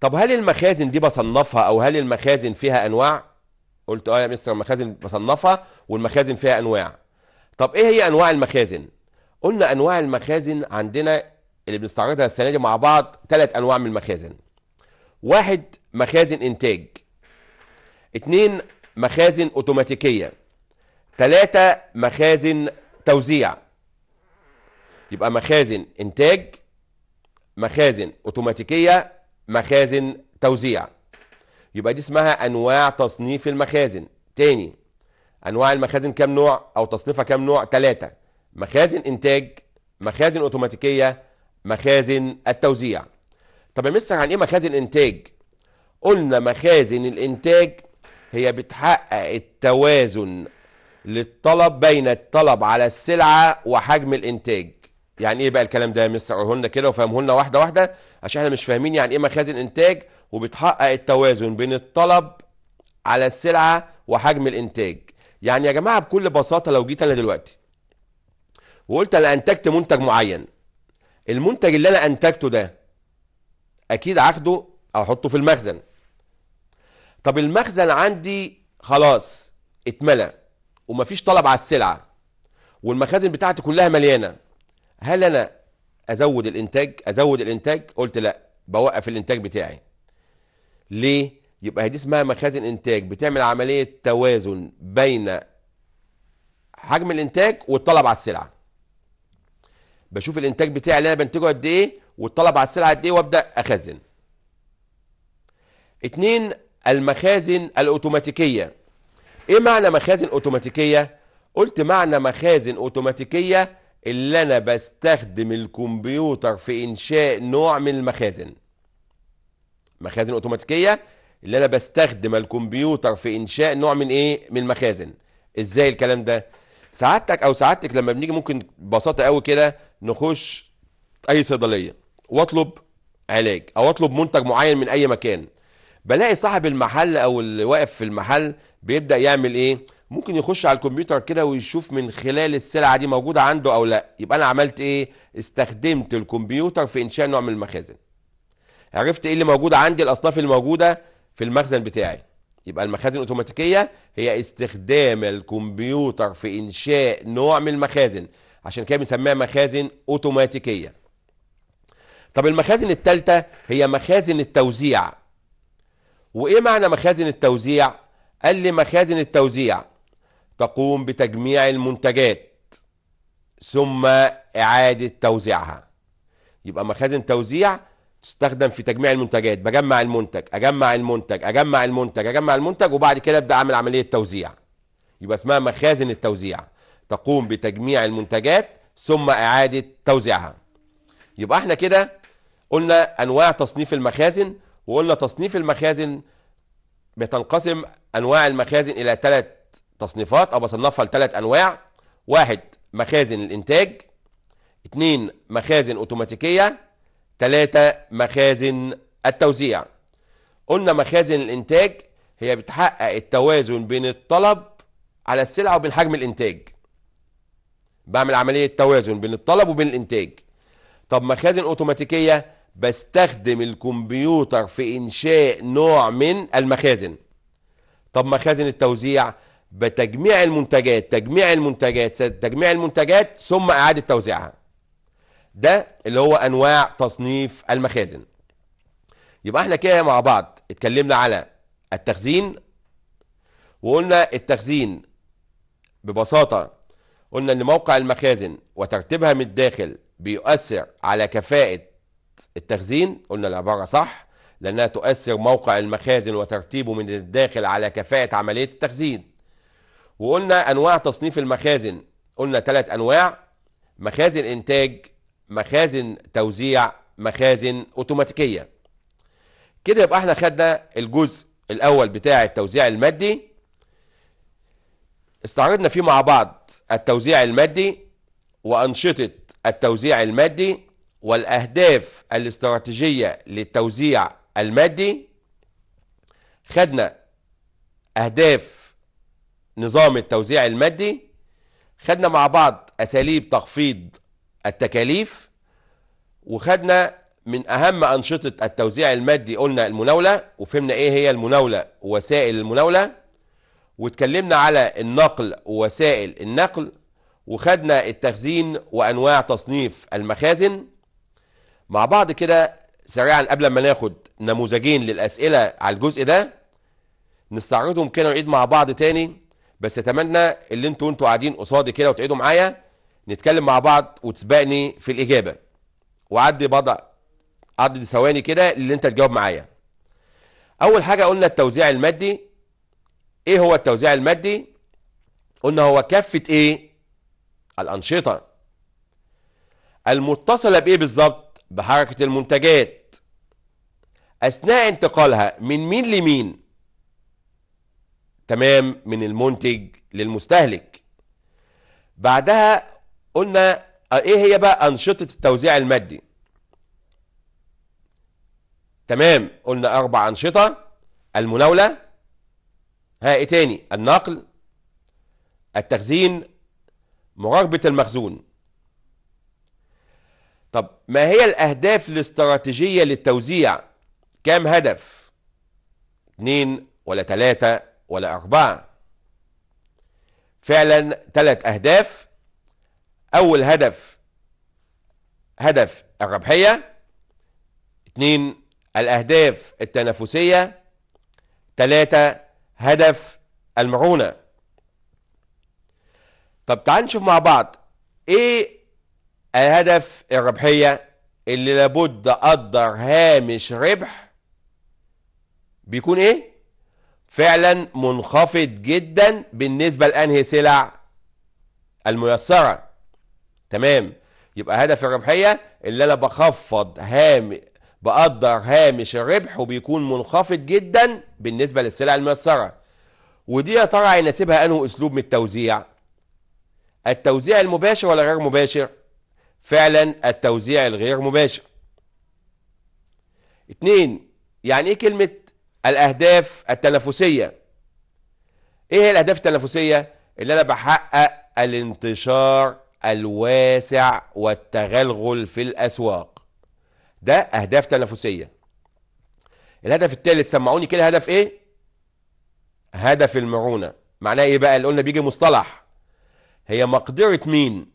طب هل المخازن دي بصنفها أو هل المخازن فيها أنواع؟ قلت اه يا مستر المخازن بصنفها والمخازن فيها أنواع طب إيه هي أنواع المخازن؟ قلنا أنواع المخازن عندنا اللي بنستعرضها السنة دي مع بعض ثلاث أنواع من المخازن واحد مخازن انتاج اتنين مخازن اوتوماتيكية تلاتة مخازن توزيع يبقى مخازن انتاج مخازن اوتوماتيكية مخازن توزيع يبقى دي اسمها انواع تصنيف المخازن تاني انواع المخازن كام نوع او تصنيفها كام نوع تلاتة مخازن انتاج مخازن اوتوماتيكية مخازن التوزيع طب يا مستر عن ايه مخازن انتاج قلنا مخازن الانتاج هي بتحقق التوازن للطلب بين الطلب على السلعه وحجم الانتاج يعني ايه بقى الكلام ده يا مستر لنا كده وفهمهولنا لنا واحده واحده عشان احنا مش فاهمين يعني ايه مخازن انتاج وبتحقق التوازن بين الطلب على السلعه وحجم الانتاج يعني يا جماعه بكل بساطه لو جيت انا دلوقتي وقلت انا انتجت منتج معين المنتج اللي انا انتجته ده اكيد اخده احطه في المخزن طب المخزن عندي خلاص اتملى ومفيش طلب على السلعه والمخازن بتاعتي كلها مليانه هل انا ازود الانتاج ازود الانتاج قلت لا بوقف الانتاج بتاعي ليه يبقى دي اسمها مخازن انتاج بتعمل عمليه توازن بين حجم الانتاج والطلب على السلعه بشوف الانتاج بتاعي اللي انا بنتجه قد ايه والطلب على السلعه قد ايه وابدا اخزن اتنين المخازن الاوتوماتيكيه ايه معنى مخازن اوتوماتيكيه قلت معنى مخازن اوتوماتيكيه اللي انا بستخدم الكمبيوتر في انشاء نوع من المخازن مخازن اوتوماتيكيه اللي انا بستخدم الكمبيوتر في انشاء نوع من ايه من المخازن ازاي الكلام ده سعادتك او سعادتك لما بنيجي ممكن ببساطه قوي كده نخش اي صيدليه واطلب علاج او اطلب منتج معين من اي مكان بلاقي صاحب المحل او اللي واقف في المحل بيبدا يعمل ايه ممكن يخش على الكمبيوتر كده ويشوف من خلال السلعه دي موجوده عنده او لا يبقى انا عملت ايه استخدمت الكمبيوتر في انشاء نوع من المخازن عرفت ايه اللي موجود عندي الاصناف الموجوده في المخزن بتاعي يبقى المخازن الاوتوماتيكيه هي استخدام الكمبيوتر في انشاء نوع من المخازن عشان كده بنسميها مخازن اوتوماتيكيه طب المخازن الثالثة هي مخازن التوزيع وإيه معنى مخازن التوزيع؟ قال لي مخازن التوزيع تقوم بتجميع المنتجات ثم إعادة توزيعها يبقى مخازن توزيع تستخدم في تجميع المنتجات بجمع المنتج أجمع المنتج أجمع المنتج أجمع المنتج وبعد كده أبدأ أعمل عملية توزيع يبقى اسمها مخازن التوزيع تقوم بتجميع المنتجات ثم إعادة توزيعها يبقى احنا كده قلنا انواع تصنيف المخازن وقلنا تصنيف المخازن بتنقسم انواع المخازن الى ثلاث تصنيفات او بصنفها لثلاث انواع واحد مخازن الانتاج اثنين مخازن اوتوماتيكيه ثلاثة مخازن التوزيع قلنا مخازن الانتاج هي بتحقق التوازن بين الطلب على السلعة وبين حجم الانتاج بعمل عملية توازن بين الطلب وبين الانتاج طب مخازن اوتوماتيكية بستخدم الكمبيوتر في إنشاء نوع من المخازن طب مخازن التوزيع بتجميع المنتجات تجميع المنتجات تجميع المنتجات ثم إعادة توزيعها ده اللي هو أنواع تصنيف المخازن يبقى احنا كده مع بعض اتكلمنا على التخزين وقلنا التخزين ببساطة قلنا ان موقع المخازن وترتيبها من الداخل بيؤثر على كفاءة التخزين قلنا العبارة صح لأنها تؤثر موقع المخازن وترتيبه من الداخل على كفاءة عملية التخزين وقلنا أنواع تصنيف المخازن قلنا ثلاث أنواع مخازن إنتاج مخازن توزيع مخازن أوتوماتيكية كده يبقى احنا خدنا الجزء الأول بتاع التوزيع المادي استعرضنا فيه مع بعض التوزيع المادي وأنشطة التوزيع المادي والأهداف الاستراتيجية للتوزيع المادي خدنا أهداف نظام التوزيع المادي خدنا مع بعض أساليب تخفيض التكاليف وخدنا من أهم أنشطة التوزيع المادي قلنا المناولة وفهمنا إيه هي المناولة ووسائل المناولة واتكلمنا على النقل ووسائل النقل وخدنا التخزين وأنواع تصنيف المخازن مع بعض كده سريعا قبل ما ناخد نموذجين للأسئلة على الجزء ده نستعرضهم كده ونعيد مع بعض تاني بس اتمنى اللي انتوا وانتوا قاعدين قصادي كده وتعيدوا معايا نتكلم مع بعض وتسبقني في الإجابة وعدي بضع عدد ثواني كده اللي انت تجاوب معايا أول حاجة قلنا التوزيع المادي إيه هو التوزيع المادي؟ قلنا هو كافة إيه؟ الأنشطة المتصلة بإيه بالظبط؟ بحركة المنتجات أثناء انتقالها من مين لمين تمام من المنتج للمستهلك بعدها قلنا آه، ايه هي بقى أنشطة التوزيع المادي تمام قلنا أربع أنشطة المناولة ها ايه تاني النقل التخزين مراقبة المخزون طب ما هي الأهداف الاستراتيجية للتوزيع؟ كام هدف؟ اثنين ولا ثلاثة ولا أربعة؟ فعلا ثلاث أهداف أول هدف هدف الربحية اثنين الأهداف التنافسية ثلاثة هدف المعونة طب تعال نشوف مع بعض ايه هدف الربحية اللي لابد أقدر هامش ربح بيكون إيه؟ فعلا منخفض جدا بالنسبة لأنهي سلع الميسرة تمام يبقى هدف الربحية اللي أنا بخفض هام بقدر هامش الربح وبيكون منخفض جدا بالنسبة للسلع الميسرة ودي يا ترى هيناسبها أنه أسلوب من التوزيع التوزيع المباشر ولا غير مباشر؟ فعلا التوزيع الغير مباشر اتنين يعني ايه كلمة الاهداف التنافسية ايه هي الاهداف التنافسية اللي انا بحقق الانتشار الواسع والتغلغل في الاسواق ده اهداف تنافسية الهدف الثالث سمعوني كده هدف ايه هدف المعونة معناه ايه بقى اللي قلنا بيجي مصطلح هي مقدرة مين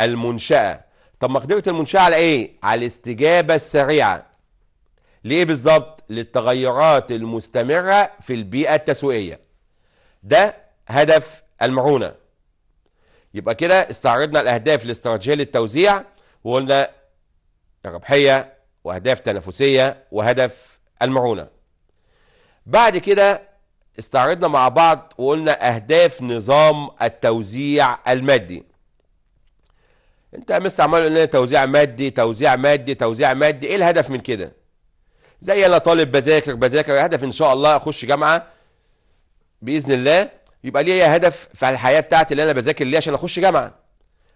المنشأة طب قدرة المنشأة على ايه؟ على الاستجابة السريعة ليه بالظبط؟ للتغيرات المستمرة في البيئة التسويقية ده هدف المعونة يبقى كده استعرضنا الأهداف الاستراتيجية للتوزيع وقلنا الربحية وأهداف تنافسية وهدف المعونة بعد كده استعرضنا مع بعض وقلنا أهداف نظام التوزيع المادي انت يا مستر عمال يقول لنا توزيع مادي توزيع مادي توزيع مادي ايه الهدف من كده زي انا طالب بذاكر بذاكر هدف ان شاء الله اخش جامعه باذن الله يبقى ليا هدف في الحياه بتاعتي اللي انا بذاكر ليه عشان اخش جامعه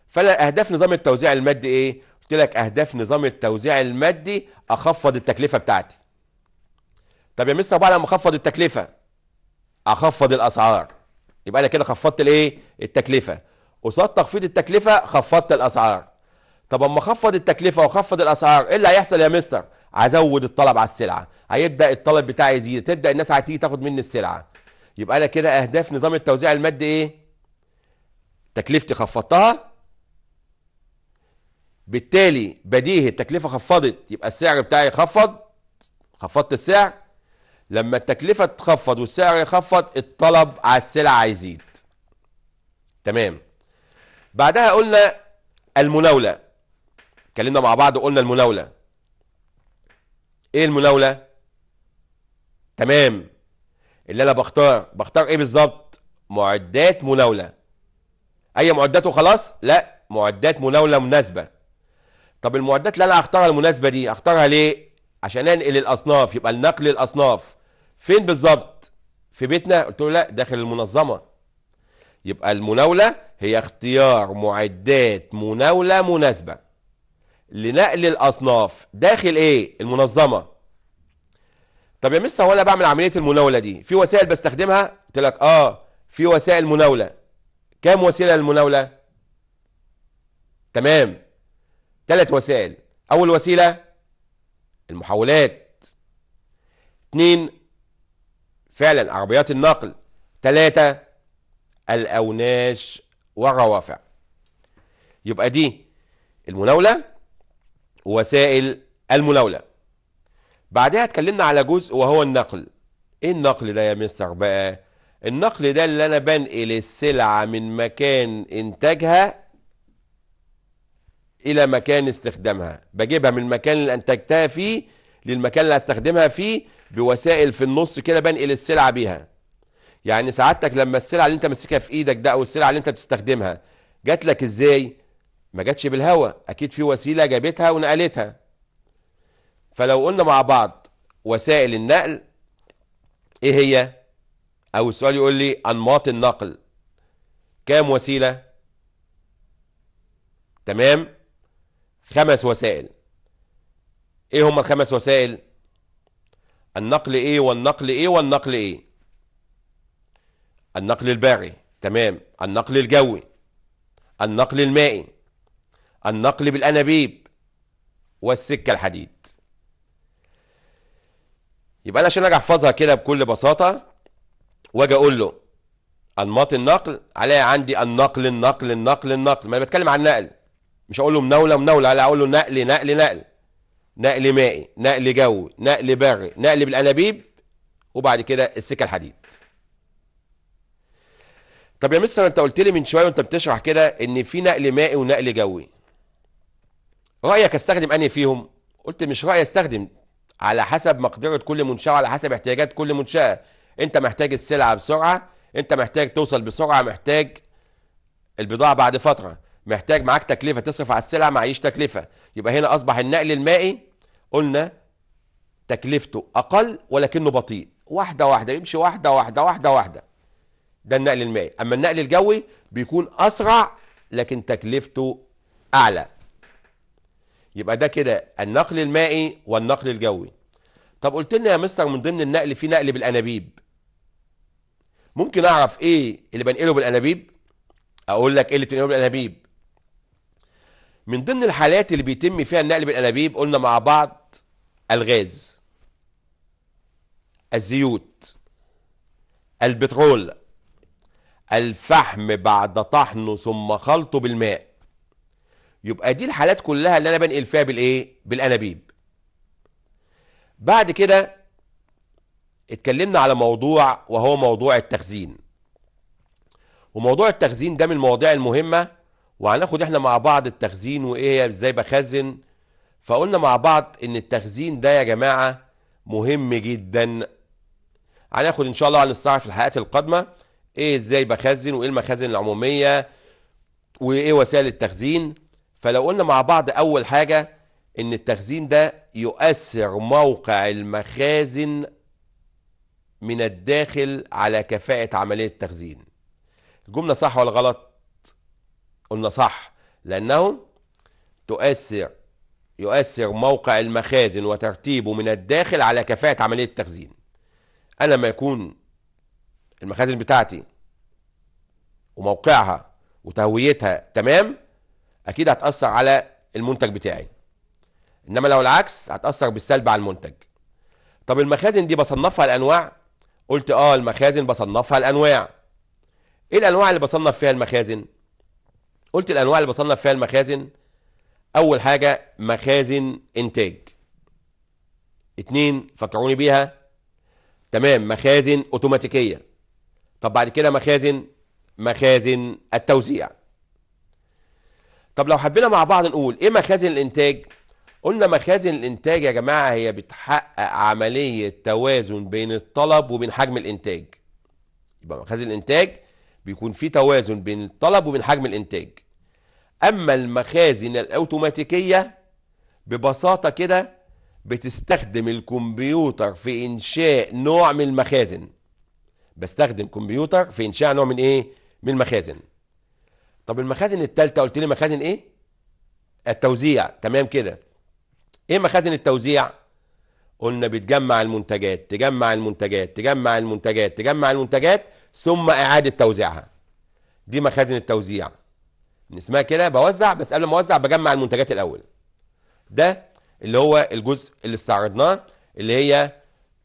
فانا اهداف نظام التوزيع المادي ايه قلت لك اهداف نظام التوزيع المادي اخفض التكلفه بتاعتي طب يا مستر بعد ما اخفض التكلفه اخفض الاسعار يبقى انا كده خفضت الايه التكلفه قصاد تخفيض التكلفه خفضت الاسعار طب اما خفض التكلفه وخفض الاسعار ايه اللي هيحصل يا مستر هزود الطلب على السلعه هيبدا الطلب بتاعي يزيد تبدا الناس هتيجي تاخد مني السلعه يبقى انا كده اهداف نظام التوزيع المادي ايه تكلفتي خفضتها بالتالي بديهي التكلفه خفضت يبقى السعر بتاعي خفض خفضت السعر لما التكلفه تخفض والسعر يخفض الطلب على السلع هيزيد تمام بعدها قلنا المناولة اتكلمنا مع بعض وقلنا المناولة ايه المناولة تمام اللي انا بختار بختار ايه بالظبط معدات مناولة اي معدات وخلاص لا معدات مناولة مناسبة طب المعدات اللي انا هختارها المناسبة دي اختارها ليه عشان انقل الاصناف يبقى النقل الاصناف فين بالظبط في بيتنا قلت له لا داخل المنظمة يبقى المناولة هي اختيار معدات مناولة مناسبة لنقل الأصناف داخل إيه؟ المنظمة طب يا مستر وأنا بعمل عملية المناولة دي في وسائل بستخدمها؟ قلت لك آه في وسائل مناولة كام وسيلة للمناولة؟ تمام ثلاث وسائل أول وسيلة المحاولات. اتنين فعلا عربيات النقل ثلاثة الأوناش والروافع يبقى دي المناولة ووسائل المناولة بعدها اتكلمنا على جزء وهو النقل ايه النقل ده يا مستر بقى النقل ده اللي انا بنقل السلعة من مكان انتاجها الى مكان استخدامها بجيبها من المكان اللي انتجتها فيه للمكان اللي هستخدمها فيه بوسائل في النص كده بنقل السلعة بيها يعني سعادتك لما السلعه اللي انت ماسكها في ايدك ده او السلعه اللي انت بتستخدمها جات لك ازاي ما جاتش بالهوا اكيد في وسيله جابتها ونقلتها فلو قلنا مع بعض وسائل النقل ايه هي او السؤال يقول لي انماط النقل كام وسيله تمام خمس وسائل ايه هما الخمس وسائل النقل ايه والنقل ايه والنقل ايه النقل البري تمام النقل الجوي النقل المائي النقل بالانابيب والسكه الحديد يبقى انا عشان اجي احفظها كده بكل بساطه واجي اقول له انماط النقل عليا عندي النقل النقل النقل النقل ما انا بتكلم عن النقل مش هقول له مناوله مناوله لا اقول له نقل نقل نقل نقل مائي نقل جوي نقل بري نقل بالانابيب وبعد كده السكه الحديد طب يا مستر انت قلت لي من شويه وانت بتشرح كده ان في نقل مائي ونقل جوي رايك استخدم انهي فيهم قلت مش رايي استخدم على حسب مقدره كل منشاه على حسب احتياجات كل منشاه انت محتاج السلعه بسرعه انت محتاج توصل بسرعه محتاج البضاعه بعد فتره محتاج معاك تكلفه تصرف على السلعه معيش تكلفه يبقى هنا اصبح النقل المائي قلنا تكلفته اقل ولكنه بطيء واحده واحده يمشي واحده واحده واحده واحده ده النقل المائي اما النقل الجوي بيكون اسرع لكن تكلفته اعلى يبقى ده كده النقل المائي والنقل الجوي طب قلت لنا يا مستر من ضمن النقل في نقل بالانابيب ممكن اعرف ايه اللي بنقله بالانابيب اقول لك ايه اللي بتنقله بالانابيب من ضمن الحالات اللي بيتم فيها النقل بالانابيب قلنا مع بعض الغاز الزيوت البترول الفحم بعد طحنه ثم خلطه بالماء يبقى دي الحالات كلها اللي انا بنقل فيها بالايه بالانابيب بعد كده اتكلمنا على موضوع وهو موضوع التخزين وموضوع التخزين ده من المواضيع المهمه وهناخد احنا مع بعض التخزين وايه ازاي بخزن فقلنا مع بعض ان التخزين ده يا جماعه مهم جدا هناخد ان شاء الله عن الصحه في الحلقات القادمه ايه ازاي بخزن وايه المخازن العموميه وايه وسائل التخزين فلو قلنا مع بعض اول حاجه ان التخزين ده يؤثر موقع المخازن من الداخل على كفاءة عملية التخزين الجملة صح ولا غلط قلنا صح لأنه تؤثر يؤثر موقع المخازن وترتيبه من الداخل على كفاءة عملية التخزين أنا ما يكون المخازن بتاعتي وموقعها وتهويتها تمام اكيد هتاثر على المنتج بتاعي انما لو العكس هتاثر بالسلب على المنتج طب المخازن دي بصنفها لانواع قلت اه المخازن بصنفها لانواع ايه الانواع اللي بصنف فيها المخازن قلت الانواع اللي بصنف فيها المخازن اول حاجه مخازن انتاج اتنين فكروني بيها تمام مخازن اوتوماتيكيه طب بعد كده مخازن مخازن التوزيع طب لو حبينا مع بعض نقول ايه مخازن الانتاج قلنا مخازن الانتاج يا جماعه هي بتحقق عمليه توازن بين الطلب وبين حجم الانتاج يبقى مخازن الانتاج بيكون في توازن بين الطلب وبين حجم الانتاج اما المخازن الاوتوماتيكيه ببساطه كده بتستخدم الكمبيوتر في انشاء نوع من المخازن بستخدم كمبيوتر في انشاء نوع من ايه من المخازن طب المخازن الثالثه قلت لي مخازن ايه التوزيع تمام كده ايه مخازن التوزيع قلنا بتجمع المنتجات تجمع المنتجات تجمع المنتجات تجمع المنتجات ثم اعاده توزيعها دي مخازن التوزيع اسمها كده بوزع بس قبل ما اوزع بجمع المنتجات الاول ده اللي هو الجزء اللي استعرضناه اللي هي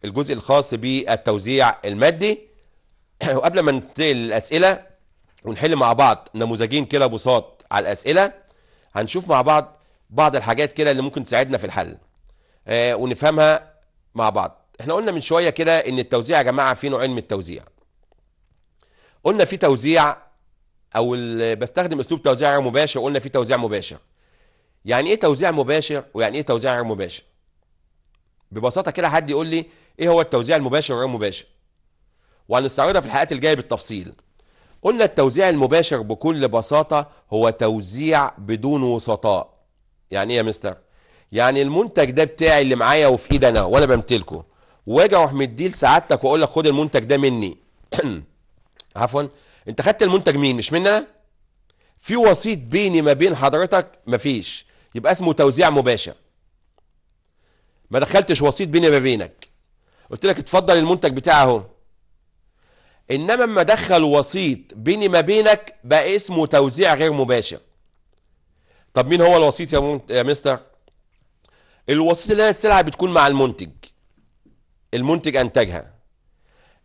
الجزء الخاص بالتوزيع المادي وقبل ما ننتقل للاسئله ونحل مع بعض نموذجين كده بساط على الاسئله هنشوف مع بعض بعض الحاجات كده اللي ممكن تساعدنا في الحل آه، ونفهمها مع بعض احنا قلنا من شويه كده ان التوزيع يا جماعه في نوعين من التوزيع قلنا في توزيع او بستخدم اسلوب توزيع غير مباشر قلنا في توزيع مباشر يعني ايه توزيع مباشر ويعني ايه توزيع غير مباشر ببساطه كده حد يقول لي ايه هو التوزيع المباشر وغير مباشر وهنستعرضها في الحلقات الجايه بالتفصيل قلنا التوزيع المباشر بكل بساطه هو توزيع بدون وسطاء يعني ايه يا مستر يعني المنتج ده بتاعي اللي معايا وفي ايدي انا وانا بمتلكه واجي اروح مديه لسعادتك واقول لك خد المنتج ده مني عفوا انت خدت المنتج مين مش مني في وسيط بيني ما بين حضرتك مفيش يبقى اسمه توزيع مباشر ما دخلتش وسيط بيني ما بينك قلت لك اتفضل المنتج بتاعي اهو انما اما ادخل وسيط بيني ما بينك بقى اسمه توزيع غير مباشر طب مين هو الوسيط يا, منت... يا مستر الوسيط اللي هي السلعه بتكون مع المنتج المنتج انتجها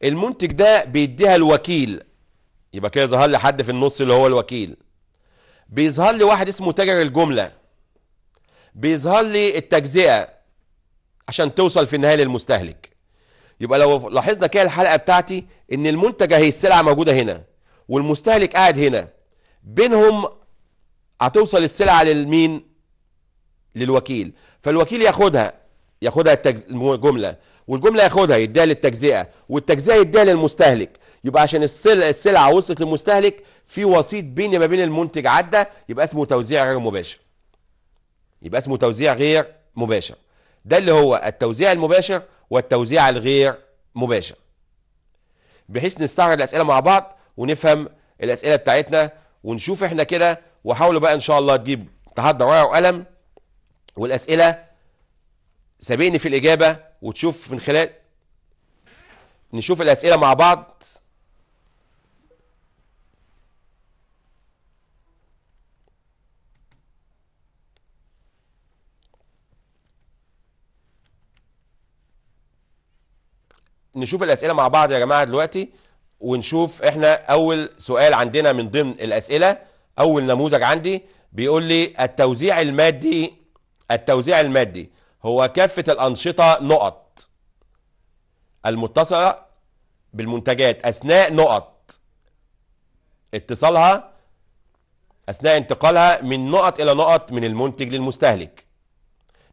المنتج ده بيديها الوكيل يبقى كده ظهر لي حد في النص اللي هو الوكيل بيظهر لي واحد اسمه تاجر الجمله بيظهر لي التجزئه عشان توصل في النهايه للمستهلك يبقى لو لاحظنا كده الحلقه بتاعتي ان المنتج اهي السلعه موجوده هنا والمستهلك قاعد هنا بينهم هتوصل السلعه للمين للوكيل فالوكيل ياخدها ياخدها التجز... الجمله والجمله ياخدها يديها للتجزئه والتجزئه يديها للمستهلك يبقى عشان السلعه السلعه وصلت للمستهلك في وسيط بيني ما بين المنتج عدى يبقى اسمه توزيع غير مباشر يبقى اسمه توزيع غير مباشر ده اللي هو التوزيع المباشر والتوزيع الغير مباشر بحيث نستعرض الاسئله مع بعض ونفهم الاسئله بتاعتنا ونشوف احنا كده وحاولوا بقى ان شاء الله تجيب تحضر ورقه وقلم والاسئله سابقني في الاجابه وتشوف من خلال نشوف الاسئله مع بعض نشوف الاسئله مع بعض يا جماعه دلوقتي ونشوف احنا اول سؤال عندنا من ضمن الاسئله اول نموذج عندي بيقول لي التوزيع المادي التوزيع المادي هو كافه الانشطه نقط المتصله بالمنتجات اثناء نقط اتصالها اثناء انتقالها من نقط الى نقط من المنتج للمستهلك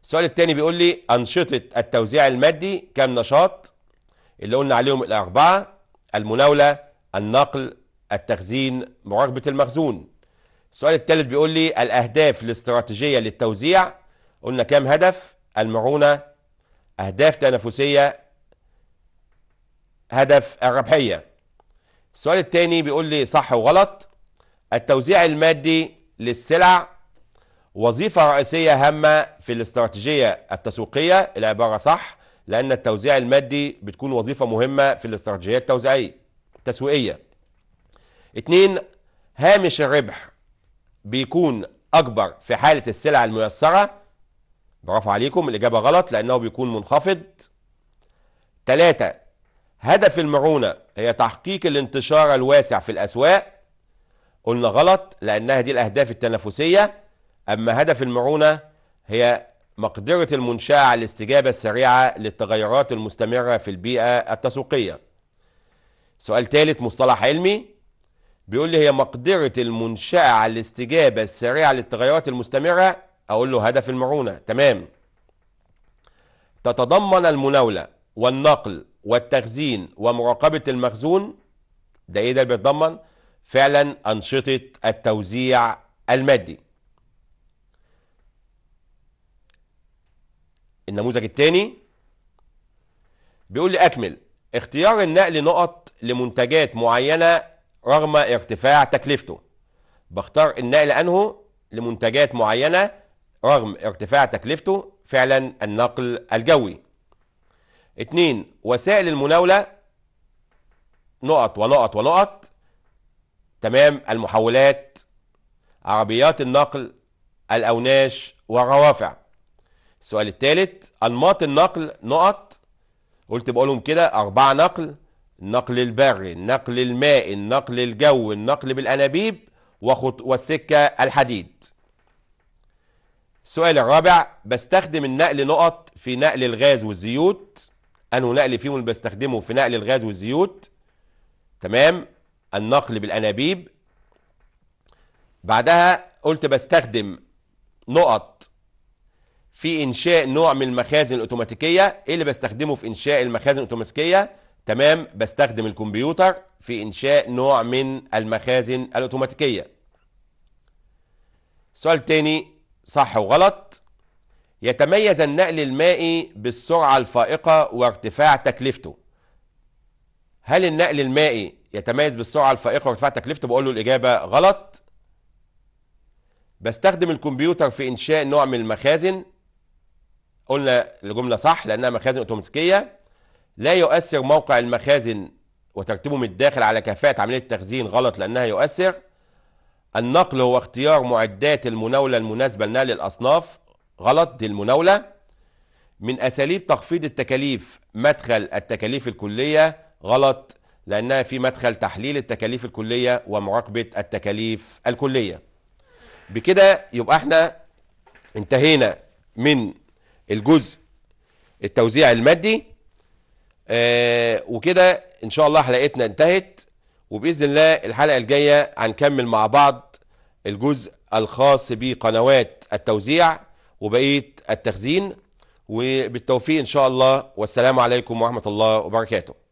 السؤال الثاني بيقول لي انشطه التوزيع المادي كم نشاط اللي قلنا عليهم الأربعة المناولة النقل التخزين مراقبة المخزون السؤال الثالث بيقول لي الأهداف الاستراتيجية للتوزيع قلنا كام هدف المعونة أهداف تنافسية هدف الربحية السؤال الثاني بيقول لي صح وغلط التوزيع المادي للسلع وظيفة رئيسية هامة في الاستراتيجية التسويقية العبارة صح لأن التوزيع المادي بتكون وظيفة مهمة في الاستراتيجيات التوزيعية التسويقية اتنين هامش الربح بيكون أكبر في حالة السلع الميسرة برافو عليكم الإجابة غلط لأنه بيكون منخفض تلاتة هدف المعونة هي تحقيق الانتشار الواسع في الأسواق قلنا غلط لأنها دي الأهداف التنافسية أما هدف المعونة هي مقدرة المنشأة على الاستجابة السريعة للتغيرات المستمرة في البيئة التسويقية سؤال ثالث مصطلح علمي بيقول لي هي مقدرة المنشأة على الاستجابة السريعة للتغيرات المستمرة أقول له هدف المرونة تمام تتضمن المناولة والنقل والتخزين ومراقبة المخزون ده إيه ده بيتضمن فعلا أنشطة التوزيع المادي النموذج الثاني بيقول لي اكمل اختيار النقل نقط لمنتجات معينه رغم ارتفاع تكلفته بختار النقل انه لمنتجات معينه رغم ارتفاع تكلفته فعلا النقل الجوي اتنين وسائل المناوله نقط ونقط ونقط تمام المحولات عربيات النقل الاوناش والروافع السؤال الثالث أنماط النقل نقط قلت بقولهم كده أربعة نقل النقل البري النقل المائي النقل الجوي النقل بالأنابيب وخط... والسكة الحديد السؤال الرابع بستخدم النقل نقط في نقل الغاز والزيوت أنه نقل فيهم اللي بستخدمه في نقل الغاز والزيوت تمام النقل بالأنابيب بعدها قلت بستخدم نقط في انشاء نوع من المخازن الاوتوماتيكيه ايه اللي بستخدمه في انشاء المخازن الاوتوماتيكيه تمام بستخدم الكمبيوتر في انشاء نوع من المخازن الاوتوماتيكيه سؤال تاني صح وغلط يتميز النقل المائي بالسرعه الفائقه وارتفاع تكلفته هل النقل المائي يتميز بالسرعه الفائقه وارتفاع تكلفته بقول له الاجابه غلط بستخدم الكمبيوتر في انشاء نوع من المخازن قلنا الجمله صح لانها مخازن اوتوماتيكيه لا يؤثر موقع المخازن وترتيبه من الداخل على كفاءه عمليه التخزين غلط لانها يؤثر النقل هو اختيار معدات المناوله المناسبه لنقل الاصناف غلط دي المناوله من اساليب تخفيض التكاليف مدخل التكاليف الكليه غلط لانها في مدخل تحليل التكاليف الكليه ومراقبه التكاليف الكليه بكده يبقى احنا انتهينا من الجزء التوزيع المادي آه وكده ان شاء الله حلقتنا انتهت وباذن الله الحلقه الجايه هنكمل مع بعض الجزء الخاص بقنوات التوزيع وبقيه التخزين وبالتوفيق ان شاء الله والسلام عليكم ورحمه الله وبركاته